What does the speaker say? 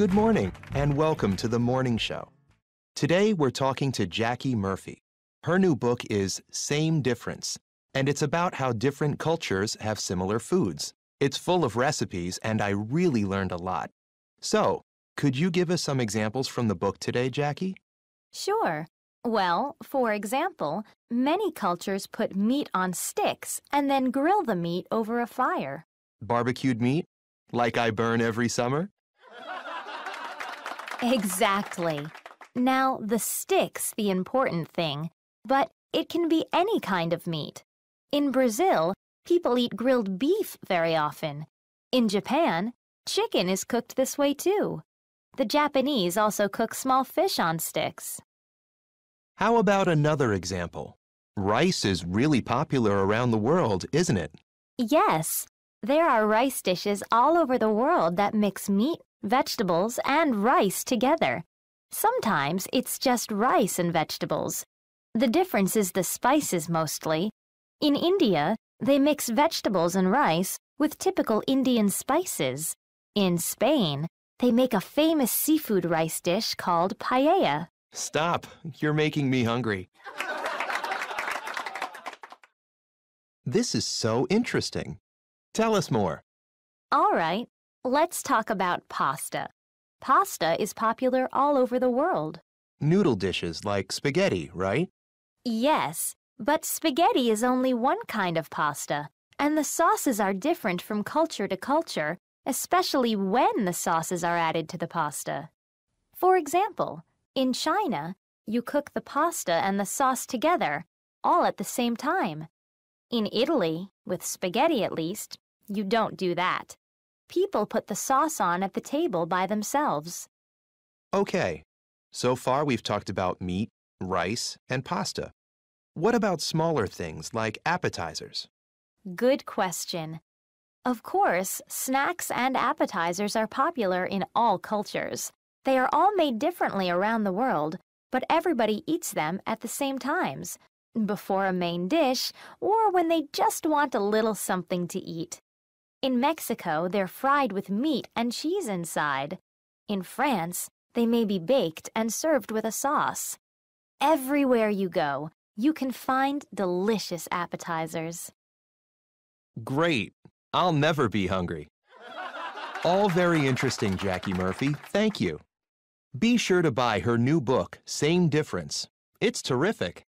Good morning, and welcome to The Morning Show. Today, we're talking to Jackie Murphy. Her new book is Same Difference, and it's about how different cultures have similar foods. It's full of recipes, and I really learned a lot. So, could you give us some examples from the book today, Jackie? Sure. Well, for example, many cultures put meat on sticks and then grill the meat over a fire. Barbecued meat? Like I burn every summer? Exactly. Now, the stick's the important thing, but it can be any kind of meat. In Brazil, people eat grilled beef very often. In Japan, chicken is cooked this way too. The Japanese also cook small fish on sticks. How about another example? Rice is really popular around the world, isn't it? Yes, there are rice dishes all over the world that mix meat, vegetables, and rice together. Sometimes it's just rice and vegetables. The difference is the spices mostly. In India, they mix vegetables and rice with typical Indian spices. In Spain, they make a famous seafood rice dish called paella. Stop! You're making me hungry. this is so interesting. Tell us more. All right, let's talk about pasta. Pasta is popular all over the world. Noodle dishes like spaghetti, right? Yes, but spaghetti is only one kind of pasta, and the sauces are different from culture to culture, especially when the sauces are added to the pasta. For example, in China, you cook the pasta and the sauce together, all at the same time, in Italy, with spaghetti at least, you don't do that. People put the sauce on at the table by themselves. Okay, so far we've talked about meat, rice, and pasta. What about smaller things like appetizers? Good question. Of course, snacks and appetizers are popular in all cultures. They are all made differently around the world, but everybody eats them at the same times, before a main dish, or when they just want a little something to eat. In Mexico, they're fried with meat and cheese inside. In France, they may be baked and served with a sauce. Everywhere you go, you can find delicious appetizers. Great. I'll never be hungry. All very interesting, Jackie Murphy. Thank you. Be sure to buy her new book, Same Difference. It's terrific.